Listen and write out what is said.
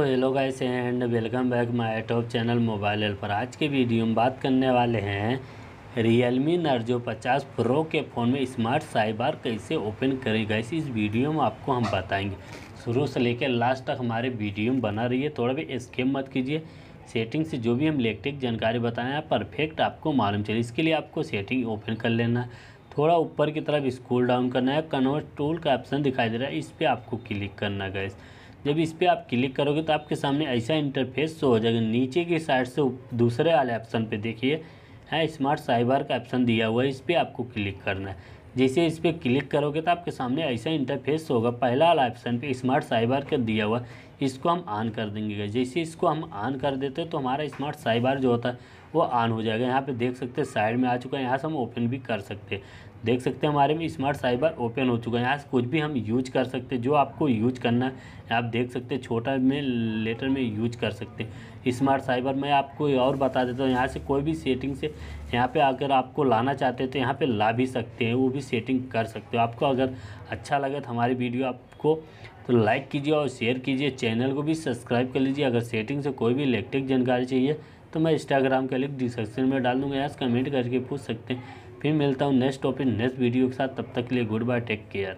तो hello guys and welcome back my top channel mobile L पर आज के वीडियो में बात करने वाले हैं रियलमी नर्जो 50 प्रो के फ़ोन में स्मार्ट साइबार कैसे ओपन करें गाइस इस वीडियो में आपको हम बताएंगे शुरू से लेकर लास्ट तक हमारे वीडियो में बना रही है थोड़ा भी स्केम मत कीजिए सेटिंग से जो भी हम इलेक्ट्रिक जानकारी बताएं परफेक्ट आपको मालूम चले इसके लिए आपको सेटिंग ओपन कर लेना है थोड़ा ऊपर की तरफ स्कूल डाउन करना है कन्वर्ट टूल का ऑप्शन दिखाई दे रहा है इस पर आपको क्लिक करना गाइस जब इस पर आप क्लिक करोगे तो आपके सामने ऐसा इंटरफेस शो हो जाएगा नीचे की साइड से दूसरे वाले ऑप्शन पे देखिए है स्मार्ट साइबर का ऑप्शन दिया हुआ है इस पर आपको क्लिक करना है जैसे इस पर क्लिक करोगे तो आपके सामने ऐसा इंटरफेस होगा पहला वाला ऑप्शन पे स्मार्ट साइबर का दिया हुआ इसको हम ऑन कर देंगे जैसे इसको हम ऑन कर देते हैं तो हमारा स्मार्ट साइबर जो होता है वो ऑन हो जाएगा यहाँ पे देख सकते हैं साइड में आ चुका है यहाँ से हम ओपन भी कर सकते हैं देख सकते हैं हमारे में स्मार्ट साइबर ओपन हो चुका है यहाँ से कुछ भी हम यूज कर सकते हैं जो आपको यूज करना है आप देख सकते हैं छोटा में लेटर में यूज कर सकते हैं स्मार्ट साइबर मैं आपको और बता देता हूँ यहाँ से कोई भी सेटिंग से यहाँ पे अगर आपको लाना चाहते हैं तो यहाँ पे ला भी सकते हैं वो भी सेटिंग कर सकते हो आपको अगर अच्छा लगे तो हमारी वीडियो आपको तो लाइक कीजिए और शेयर कीजिए चैनल को भी सब्सक्राइब कर लीजिए अगर सेटिंग से कोई भी इलेक्ट्रिक जानकारी चाहिए तो मैं इंस्टाग्राम का लिंक डिस्क्रिप्शन में डाल दूँगा यार कमेंट करके पूछ सकते हैं फिर मिलता हूँ नेक्स्ट टॉपिक नेक्स्ट वीडियो के साथ तब तक के लिए गुड बाय टेक केयर